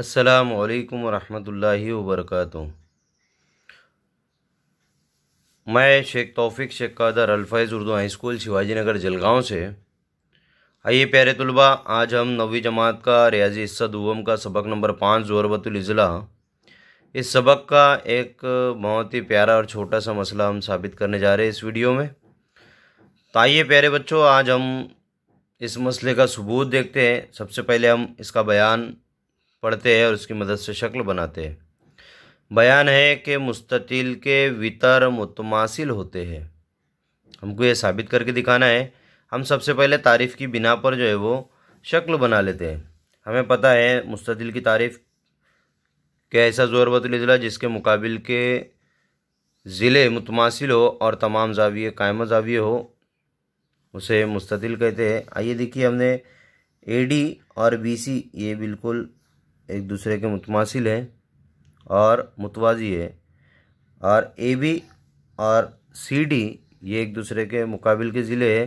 अस्सलाम वालेकुम रहमतुल्लाहि व बरकातहू मैं शेख तौफिक शेख कादर अल्फाइज़ उर्दू हाई स्कूल शिवाजी नगर जलगाँव से आइए प्यारे तलबा आज हम नवी जमात का रियाजी हिस्सा दुवम का सबक नंबर पाँच ज़ोरबतुलज़ला इस सबक का एक बहुत ही प्यारा और छोटा सा मसला हम साबित करने जा रहे हैं इस वीडियो में तो आइए प्यारे बच्चों आज हम इस मसले का सबूत देखते हैं सबसे पहले हम इसका बयान पढ़ते हैं और उसकी मदद से शक्ल बनाते हैं बयान है कि मुस्ततील के वितर मुतमासिल होते हैं हमको ये साबित करके दिखाना है हम सबसे पहले तारीफ़ की बिना पर जो है वो शक्ल बना लेते हैं हमें पता है मुस्ततील की तारीफ़ क्या ऐसा ज़ोर ज़ोरबतुल ज़िला जिसके मुकाबिल के ज़िले मुतमासिल हो और तमाम जाविये कायम जाविये हो उसे मुस्ततील कहते हैं आइए देखिए हमने ए डी और बी सी ये बिल्कुल एक दूसरे के मुतमासिल है और मुतवाजी है और ए बी और सी डी ये एक दूसरे के मुकाबिल के ज़िले है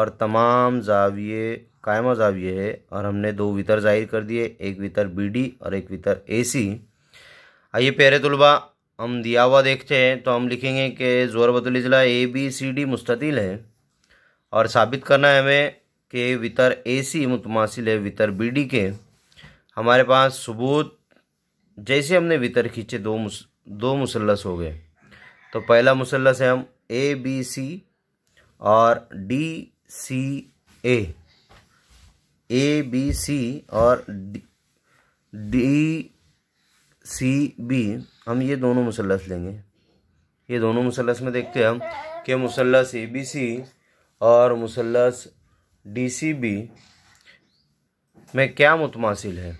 और तमाम जाविये कायमा जाविये है और हमने दो वितर जाहिर कर दिए एक वितर बी डी और एक वितर ए सी आइए प्यारे तलबा हम दिया हुआ देखते हैं तो हम लिखेंगे कि ज़िला ए बी सी डी मुस्तिल है और साबित करना है हमें कि वितर ए सी मुतमासिल है वितर बी डी के हमारे पास सबूत जैसे हमने वितर खींचे दो मुस दो मुसलस हो गए तो पहला मुसलस है हम ए बी सी और D C A A B C और डी सी बी हम ये दोनों मुसलस लेंगे ये दोनों मुसलस में देखते हैं हम कि मुसलस ए बी सी और मुसलस डी सी बी में क्या मुतमासिल है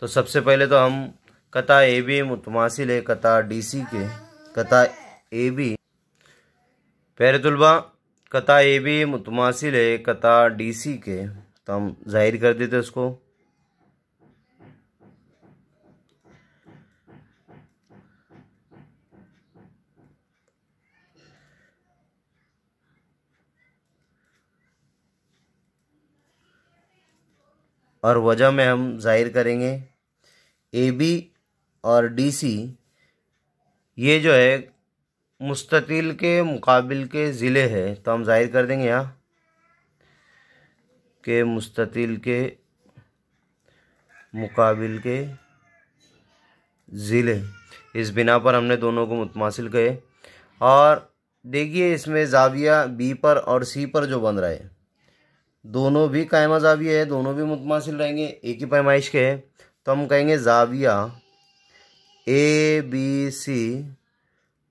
तो सबसे पहले तो हम कता ए बी मुतमासिल है कता डी सी के कता ए बी प्यारे तलबा कता ए बी मुतमासिल है कता डी सी के तो हम जाहिर कर देते उसको और वजह में हम जाहिर करेंगे ए बी और डी सी ये जो है मुस्ततील के मुकाबिल के ज़िले हैं तो हम जाहिर कर देंगे यहाँ के मुस्ततील के मुकाबिल के ज़िले इस बिना पर हमने दोनों को मुतमासिल कहे और देखिए इसमें जाविया बी पर और सी पर जो बन रहा है दोनों भी कायमा जाविया है दोनों भी मुतमासिल रहेंगे एक ही पैमाइश के हैं तो हम कहेंगे जाविया ए बी सी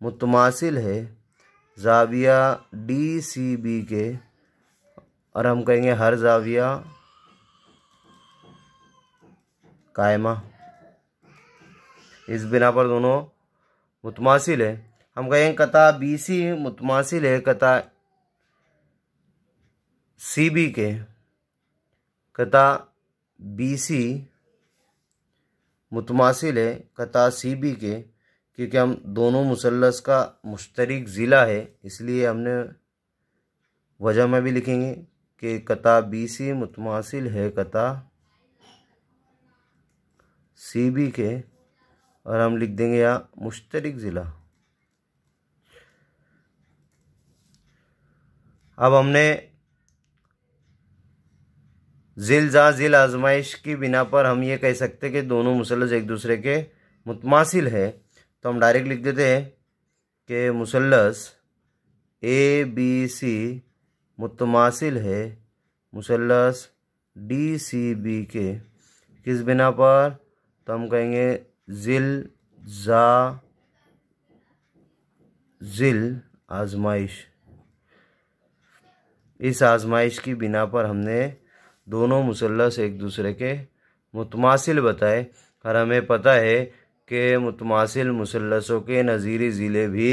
मुतमासिल है जाविया डी सी बी के और हम कहेंगे हर जाविया कायमा इस बिना पर दोनों मुतमासिल है हम कहेंगे कता बी सी मुतमासिल है कता सीबी के कता बीसी मुतमासिल है कता सीबी के क्योंकि हम दोनों मुसलस का मुश्तरक ज़िला है इसलिए हमने वजह में भी लिखेंगे कि कता बीसी मुतमासिल है कता सीबी के और हम लिख देंगे यहाँ मुश्तरक ज़िला अब हमने जिल जा जिल आजमाइश की बिना पर हम ये कह सकते कि दोनों मुसलस एक दूसरे के मुतमासिल है तो हम डायरेक्ट लिख देते हैं कि मुसलस ए बी सी मुतमासिल है मुसलस डी सी बी के किस बिना पर तो हम कहेंगे जिल जा जिल आजमाइश इस आजमाइश की बिना पर हमने दोनों मुसलस एक दूसरे के मुतमासिल बताए और हमें पता है कि मुतमासिल मुसलसों के नज़ीरी ज़िले भी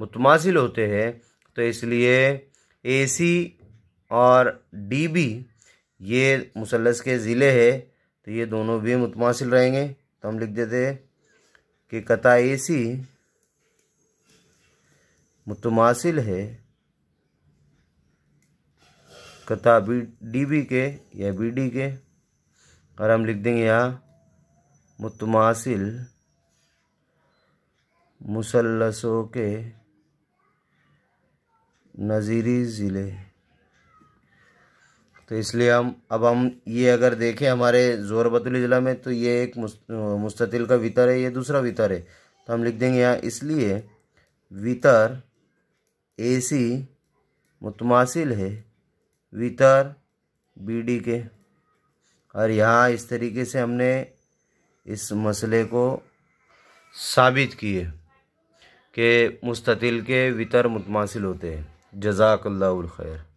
मुतमासिल होते हैं तो इसलिए ए सी और डी बी ये मुसलस के ज़िले है तो ये दोनों भी मुतमासिल रहेंगे तो हम लिख देते कि कता ए सी मुतमासिल है कथा बी डी बी के या बी डी के और हम लिख देंगे यहाँ मुतमासिल मुसलसों के नज़ीरी ज़िले तो इसलिए हम अब हम ये अगर देखें हमारे जोरबतुली ज़िला में तो ये एक मुस्ततिल का वितर है ये दूसरा वितर है तो हम लिख देंगे यहाँ इसलिए वितर एसी मुतमासिल है वितर डी के और यहाँ इस तरीके से हमने इस मसले को साबित किए कि मुस्ततिल के वितर मुतमासिल होते हैं जजाकल्ला खैर